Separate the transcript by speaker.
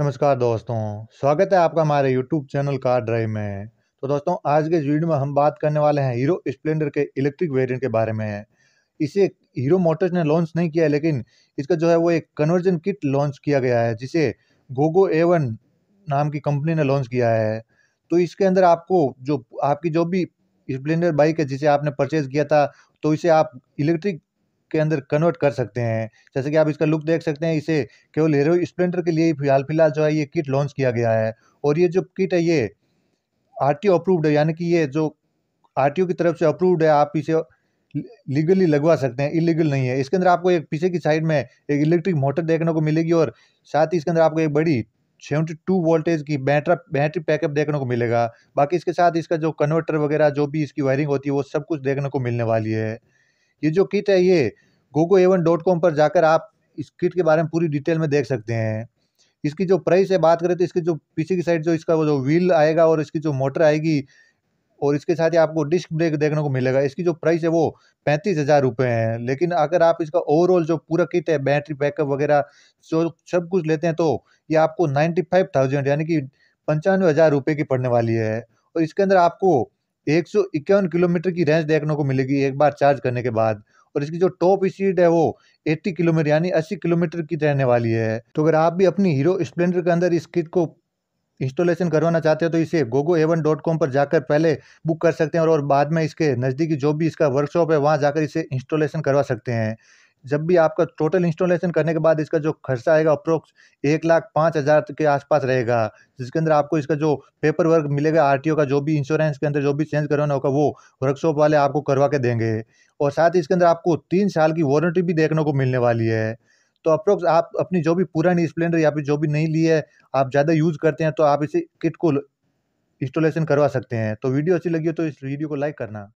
Speaker 1: नमस्कार दोस्तों स्वागत है आपका हमारे यूट्यूब चैनल कार ड्राइव में तो दोस्तों आज के वीडियो में हम बात करने वाले हैं हीरो स्प्लेंडर के इलेक्ट्रिक वेरिएंट के बारे में इसे हीरो मोटर्स ने लॉन्च नहीं किया है लेकिन इसका जो है वो एक कन्वर्जन किट लॉन्च किया गया है जिसे गोगो एवन नाम की कंपनी ने लॉन्च किया है तो इसके अंदर आपको जो आपकी जो भी स्प्लेंडर बाइक है जिसे आपने परचेज किया था तो इसे आप इलेक्ट्रिक के अंदर कन्वर्ट कर सकते हैं जैसे कि आप इसका लुक देख सकते हैं इसे केवल हीरो स्प्लेंडर के लिए ही फिलहाल फिलहाल जो है ये किट लॉन्च किया गया है और ये जो किट है ये आर टी अप्रूव्ड है यानी कि ये जो आर की तरफ से अप्रूव्ड है आप इसे लीगली लगवा सकते हैं इलीगल नहीं है इसके अंदर आपको एक पीछे की साइड में एक इलेक्ट्रिक मोटर देखने को मिलेगी और साथ ही इसके अंदर आपको एक बड़ी सेवेंटी टू वोल्टेज की बैटरा बैटरी बैकअप देखने को मिलेगा बाकी इसके साथ इसका जो कन्वर्टर वगैरह जो भी इसकी वायरिंग होती है वो सब कुछ देखने को मिलने वाली है ये जो किट है ये गोगो एवन डॉट कॉम पर जाकर आप इस किट के बारे में पूरी डिटेल में देख सकते हैं इसकी जो प्राइस है बात करें तो इसकी जो पीछे की साइड जो इसका वो जो व्हील आएगा और इसकी जो मोटर आएगी और इसके साथ ही आपको डिस्क ब्रेक देखने को मिलेगा इसकी जो प्राइस है वो पैंतीस हज़ार रुपये है लेकिन अगर आप इसका ओवरऑल जो पूरा किट है बैटरी बैकअप वगैरह जो सब कुछ लेते हैं तो ये आपको नाइन्टी फाइव थाउजेंड यानी कि पंचानवे हज़ार रुपये की पड़ने वाली है और इसके अंदर आपको एक सौ इक्यावन किलोमीटर की रेंज देखने को मिलेगी एक बार चार्ज करने के बाद और इसकी जो टॉप स्पीड है वो 80 किलोमीटर यानी 80 किलोमीटर की रहने वाली है तो अगर आप भी अपनी हीरो स्प्लेंडर के अंदर इस किट को इंस्टॉलेशन करवाना चाहते हो तो इसे गोगो एवन डॉट कॉम पर जाकर पहले बुक कर सकते हैं और, और बाद में इसके नज़दीकी जो भी इसका वर्कशॉप है वहाँ जाकर इसे इंस्टॉलेशन करवा सकते हैं जब भी आपका टोटल इंस्टॉलेशन करने के बाद इसका जो खर्चा आएगा अप्रोक्स एक लाख पाँच हज़ार के आसपास रहेगा जिसके अंदर आपको इसका जो पेपर वर्क मिलेगा आरटीओ का जो भी इंश्योरेंस के अंदर जो भी चेंज करवाना होगा वो वर्कशॉप वाले आपको करवा के देंगे और साथ ही इसके अंदर आपको तीन साल की वारंटी भी देखने को मिलने वाली है तो अप्रोक्स आप अपनी जो भी पुरानी स्प्लेंडर या फिर जो भी नहीं ली है आप ज़्यादा यूज़ करते हैं तो आप इसी किट को इंस्टॉलेशन करवा सकते हैं तो वीडियो अच्छी लगी हो तो इस वीडियो को लाइक करना